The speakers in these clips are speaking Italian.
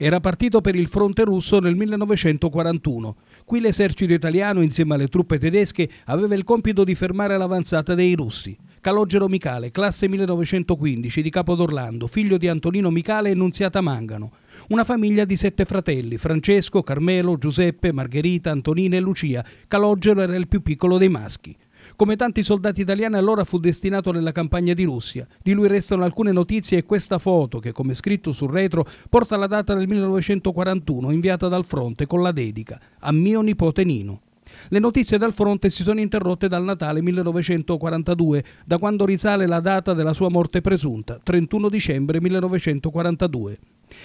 Era partito per il fronte russo nel 1941. Qui l'esercito italiano, insieme alle truppe tedesche, aveva il compito di fermare l'avanzata dei russi. Calogero Micale, classe 1915 di Capodorlando, figlio di Antonino Micale e Nunziata Mangano. Una famiglia di sette fratelli, Francesco, Carmelo, Giuseppe, Margherita, Antonina e Lucia. Calogero era il più piccolo dei maschi. Come tanti soldati italiani allora fu destinato nella campagna di Russia. Di lui restano alcune notizie e questa foto che come scritto sul retro porta la data del 1941 inviata dal fronte con la dedica a mio nipote Nino. Le notizie dal fronte si sono interrotte dal Natale 1942, da quando risale la data della sua morte presunta, 31 dicembre 1942.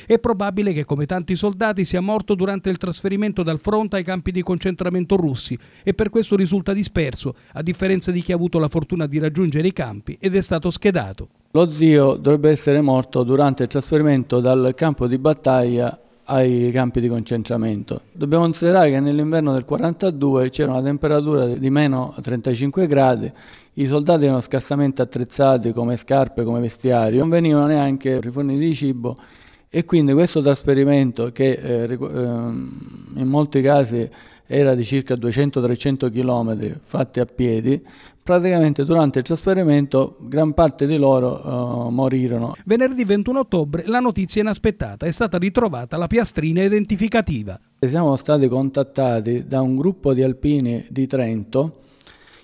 È probabile che, come tanti soldati, sia morto durante il trasferimento dal fronte ai campi di concentramento russi e per questo risulta disperso, a differenza di chi ha avuto la fortuna di raggiungere i campi ed è stato schedato. Lo zio dovrebbe essere morto durante il trasferimento dal campo di battaglia ai campi di concentramento. Dobbiamo considerare che nell'inverno del 1942 c'era una temperatura di meno 35 gradi, i soldati erano scarsamente attrezzati come scarpe, come vestiario, non venivano neanche riforniti di cibo e quindi questo trasferimento che eh, ehm, in molti casi era di circa 200-300 km fatti a piedi, praticamente durante il trasferimento gran parte di loro uh, morirono. Venerdì 21 ottobre la notizia inaspettata è stata ritrovata la piastrina identificativa. Siamo stati contattati da un gruppo di alpini di Trento,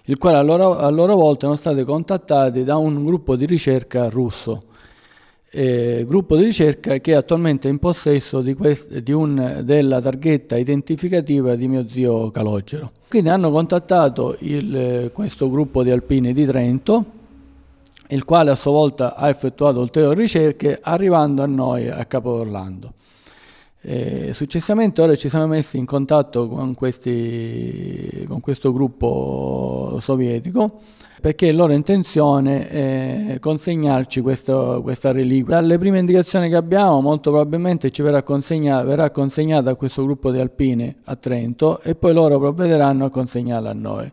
il quale a loro, a loro volta erano stati contattati da un gruppo di ricerca russo eh, gruppo di ricerca che è attualmente in possesso di quest, di un, della targhetta identificativa di mio zio Calogero. Quindi hanno contattato il, questo gruppo di alpini di Trento, il quale a sua volta ha effettuato ulteriori ricerche arrivando a noi a Capo Orlando. Eh, successivamente ora ci siamo messi in contatto con, questi, con questo gruppo sovietico perché è loro intenzione è consegnarci questo, questa reliquia. Dalle prime indicazioni che abbiamo molto probabilmente ci verrà, consegna, verrà consegnata a questo gruppo di alpine a Trento e poi loro provvederanno a consegnarla a noi.